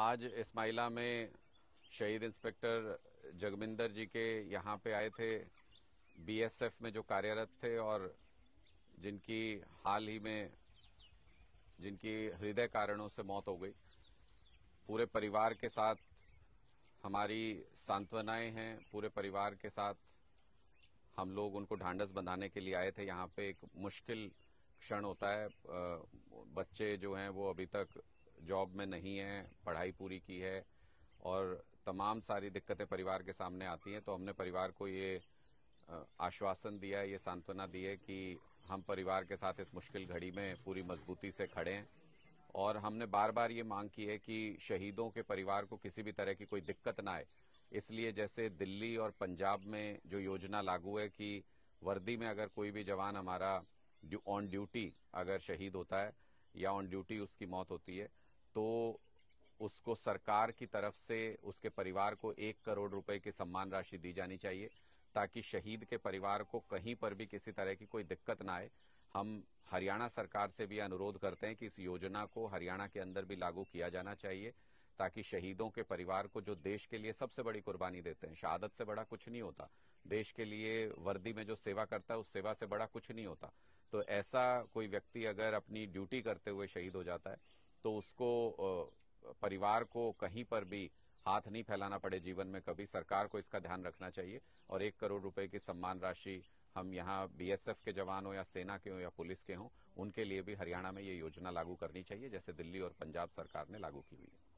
आज इस्माइला में शहीद इंस्पेक्टर जगमिंदर जी के यहाँ पे आए थे बीएसएफ में जो कार्यरत थे और जिनकी हाल ही में जिनकी हृदय कारणों से मौत हो गई पूरे परिवार के साथ हमारी सांत्वनाएं हैं पूरे परिवार के साथ हम लोग उनको ढांढस बंधाने के लिए आए थे यहाँ पे एक मुश्किल क्षण होता है बच्चे जो हैं वो अभी तक जॉब में नहीं है पढ़ाई पूरी की है और तमाम सारी दिक्कतें परिवार के सामने आती हैं तो हमने परिवार को ये आश्वासन दिया ये सांत्वना दी है कि हम परिवार के साथ इस मुश्किल घड़ी में पूरी मजबूती से खड़े हैं और हमने बार बार ये मांग की है कि शहीदों के परिवार को किसी भी तरह की कोई दिक्कत ना आए इसलिए जैसे दिल्ली और पंजाब में जो योजना लागू है कि वर्दी में अगर कोई भी जवान हमारा ऑन ड्यूटी अगर शहीद होता है या ऑन ड्यूटी उसकी मौत होती है तो उसको सरकार की तरफ से उसके परिवार को एक करोड़ रुपए की सम्मान राशि दी जानी चाहिए ताकि शहीद के परिवार को कहीं पर भी किसी तरह की कोई दिक्कत ना आए हम हरियाणा सरकार से भी अनुरोध करते हैं कि इस योजना को हरियाणा के अंदर भी लागू किया जाना चाहिए ताकि शहीदों के परिवार को जो देश के लिए सबसे बड़ी कुर्बानी देते हैं शहादत से बड़ा कुछ नहीं होता देश के लिए वर्दी में जो सेवा करता है उस सेवा से बड़ा कुछ नहीं होता तो ऐसा कोई व्यक्ति अगर अपनी ड्यूटी करते हुए शहीद हो जाता है तो उसको परिवार को कहीं पर भी हाथ नहीं फैलाना पड़े जीवन में कभी सरकार को इसका ध्यान रखना चाहिए और एक करोड़ रुपए की सम्मान राशि हम यहाँ बीएसएफ के जवान हो या सेना के हो या पुलिस के हों उनके लिए भी हरियाणा में ये योजना लागू करनी चाहिए जैसे दिल्ली और पंजाब सरकार ने लागू की हुई है